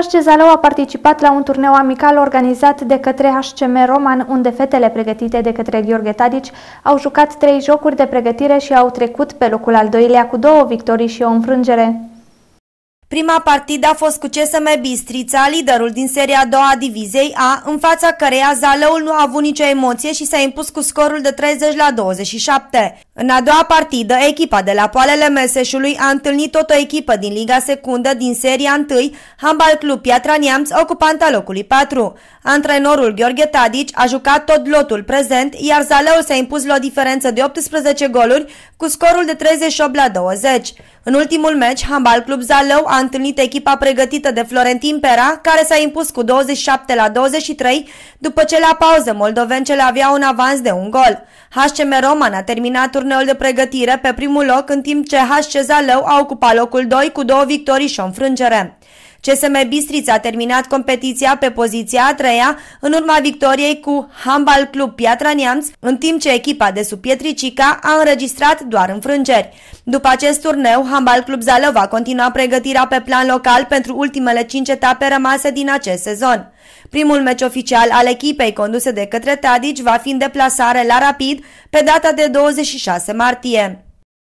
HC Zalău a participat la un turneu amical organizat de către HCM Roman, unde fetele pregătite de către Gheorghe Tadici au jucat trei jocuri de pregătire și au trecut pe locul al doilea cu două victorii și o înfrângere. Prima partidă a fost cu CSM Bistrița, liderul din seria a doua a diviziei A, în fața căreia Zalăul nu a avut nicio emoție și s-a impus cu scorul de 30 la 27. În a doua partidă, echipa de la Poalele Meseșului a întâlnit tot o echipă din Liga Secundă din seria 1, Handball Club Piatra Neamț, ocupanta locului 4. Antrenorul Gheorghe Tadici a jucat tot lotul prezent, iar Zaleu s-a impus la o diferență de 18 goluri cu scorul de 38 la 20. În ultimul meci, Handball Club Zaleu a întâlnit echipa pregătită de Florentin Pera, care s-a impus cu 27 la 23, după ce la pauză moldovencele aveau un avans de un gol. HCM Roman a terminat turneul de pregătire pe primul loc, în timp ce HC Zalău a ocupat locul 2 cu două victorii și o înfrângere. CSM Bistrița a terminat competiția pe poziția a treia în urma victoriei cu Handball Club Piatra Neamț, în timp ce echipa de sub Pietricica a înregistrat doar înfrângeri. După acest turneu, Handball Club Zalău va continua pregătirea pe plan local pentru ultimele cinci etape rămase din acest sezon. Primul meci oficial al echipei conduse de către Tadici va fi în deplasare la Rapid pe data de 26 martie.